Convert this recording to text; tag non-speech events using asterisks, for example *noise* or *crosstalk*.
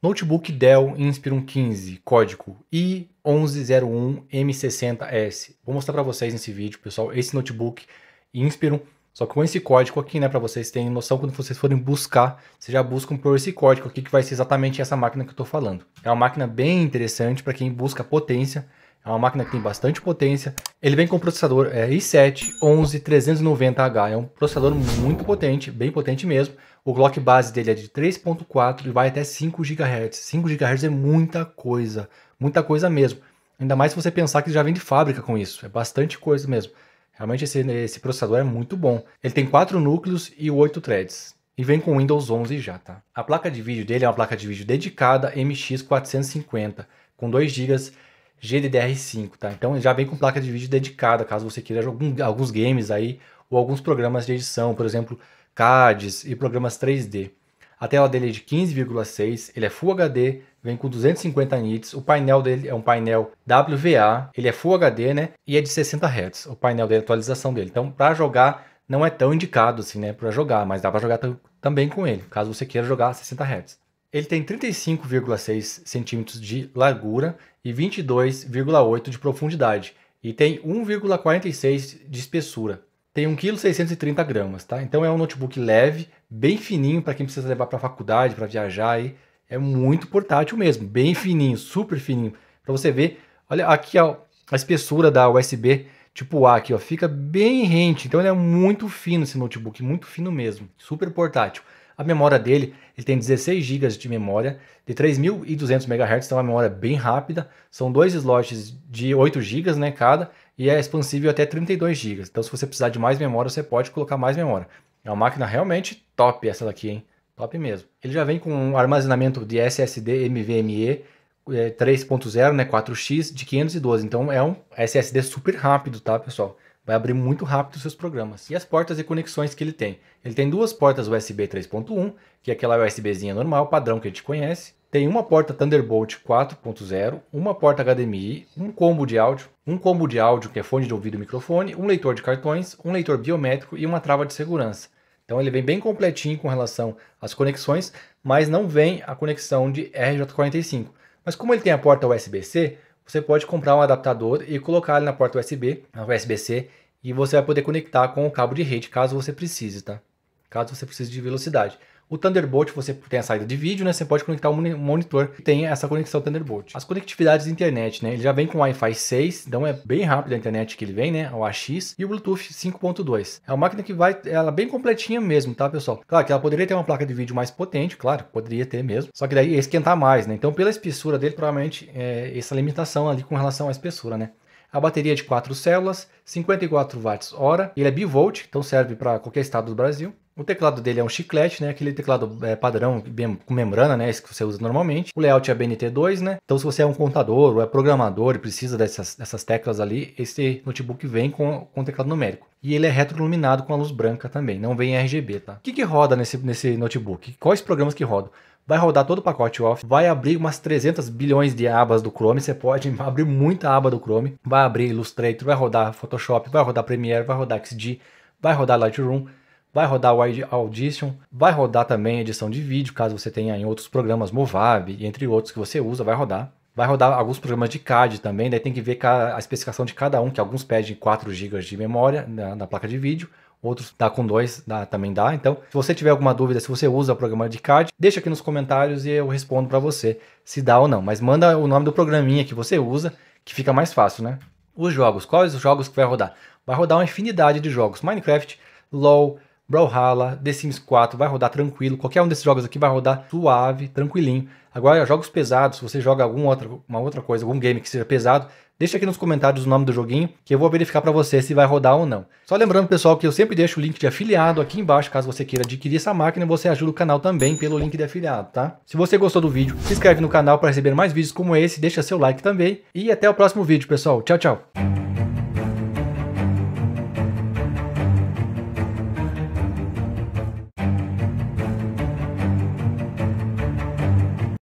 Notebook Dell Inspiron 15, código I1101M60S. Vou mostrar para vocês nesse vídeo, pessoal, esse notebook Inspiron. Só que com esse código aqui, né, para vocês terem noção, quando vocês forem buscar, vocês já buscam por esse código aqui, que vai ser exatamente essa máquina que eu estou falando. É uma máquina bem interessante para quem busca potência, é uma máquina que tem bastante potência. Ele vem com processador é, i7 11390H. É um processador muito potente, bem potente mesmo. O clock base dele é de 3.4 e vai até 5 GHz. 5 GHz é muita coisa, muita coisa mesmo. Ainda mais se você pensar que já vem de fábrica com isso. É bastante coisa mesmo. Realmente esse, esse processador é muito bom. Ele tem 4 núcleos e 8 threads. E vem com Windows 11 já, tá? A placa de vídeo dele é uma placa de vídeo dedicada MX450 com 2 GB GDDR5, tá? Então já vem com placa de vídeo dedicada, caso você queira alguns games aí ou alguns programas de edição, por exemplo, CADs e programas 3D. A tela dele é de 15,6, ele é Full HD, vem com 250 nits, o painel dele é um painel WVA, ele é Full HD, né? E é de 60 Hz, o painel de atualização dele. Então, para jogar não é tão indicado assim, né, para jogar, mas dá para jogar também com ele, caso você queira jogar a 60 Hz. Ele tem 35,6 centímetros de largura e 22,8 de profundidade e tem 1,46 de espessura. Tem 1,630 kg, tá? Então é um notebook leve, bem fininho para quem precisa levar para a faculdade, para viajar aí. É muito portátil mesmo, bem fininho, super fininho. Para você ver, olha aqui ó, a espessura da USB tipo A aqui, ó, fica bem rente. Então ele é muito fino esse notebook, muito fino mesmo, super portátil. A memória dele, ele tem 16 GB de memória, de 3.200 MHz, então é uma memória bem rápida. São dois slots de 8 GB né, cada, e é expansível até 32 GB. Então se você precisar de mais memória, você pode colocar mais memória. É uma máquina realmente top essa daqui, hein? Top mesmo. Ele já vem com um armazenamento de SSD NVMe 3.0, né, 4x de 512. Então é um SSD super rápido, tá, pessoal? vai abrir muito rápido os seus programas. E as portas e conexões que ele tem? Ele tem duas portas USB 3.1, que é aquela USBzinha normal, padrão que a gente conhece. Tem uma porta Thunderbolt 4.0, uma porta HDMI, um combo de áudio, um combo de áudio que é fone de ouvido e microfone, um leitor de cartões, um leitor biométrico e uma trava de segurança. Então ele vem bem completinho com relação às conexões, mas não vem a conexão de RJ45. Mas como ele tem a porta USB-C, você pode comprar um adaptador e colocar ele na porta USB, na USB-C, e você vai poder conectar com o cabo de rede caso você precise, tá? caso você precise de velocidade. O Thunderbolt, você tem a saída de vídeo, né? Você pode conectar um monitor que tem essa conexão Thunderbolt. As conectividades de internet, né? Ele já vem com Wi-Fi 6, então é bem rápido a internet que ele vem, né? O AX e o Bluetooth 5.2. É uma máquina que vai, ela é bem completinha mesmo, tá, pessoal? Claro que ela poderia ter uma placa de vídeo mais potente, claro, poderia ter mesmo. Só que daí ia esquentar mais, né? Então, pela espessura dele, provavelmente é essa limitação ali com relação à espessura, né? A bateria é de 4 células, 54 watts hora, ele é bivolt, então serve para qualquer estado do Brasil. O teclado dele é um chiclete, né? Aquele teclado é, padrão com membrana, né? Esse que você usa normalmente. O layout é BNT2, né? Então, se você é um contador ou é programador e precisa dessas, dessas teclas ali, esse notebook vem com, com teclado numérico. E ele é retroiluminado com a luz branca também, não vem RGB, tá? O que, que roda nesse, nesse notebook? Quais programas que rodam? vai rodar todo o pacote off, vai abrir umas 300 bilhões de abas do Chrome, você pode *laughs* abrir muita aba do Chrome, vai abrir Illustrator, vai rodar Photoshop, vai rodar Premiere, vai rodar XD, vai rodar Lightroom, vai rodar o Audition, vai rodar também edição de vídeo, caso você tenha em outros programas Movab, entre outros que você usa, vai rodar. Vai rodar alguns programas de CAD também, daí tem que ver a especificação de cada um, que alguns pedem 4 GB de memória na, na placa de vídeo, outros dá com dois, dá, também dá. Então, se você tiver alguma dúvida, se você usa o programa de card, deixa aqui nos comentários e eu respondo para você se dá ou não. Mas manda o nome do programinha que você usa, que fica mais fácil, né? Os jogos, quais os jogos que vai rodar? Vai rodar uma infinidade de jogos: Minecraft, LoL, Brawlhalla, The Sims 4 vai rodar tranquilo. Qualquer um desses jogos aqui vai rodar suave, tranquilinho. Agora, jogos pesados, se você joga alguma outra, uma outra coisa, algum game que seja pesado, Deixa aqui nos comentários o nome do joguinho, que eu vou verificar para você se vai rodar ou não. Só lembrando, pessoal, que eu sempre deixo o link de afiliado aqui embaixo, caso você queira adquirir essa máquina, você ajuda o canal também pelo link de afiliado, tá? Se você gostou do vídeo, se inscreve no canal para receber mais vídeos como esse, deixa seu like também e até o próximo vídeo, pessoal. Tchau, tchau!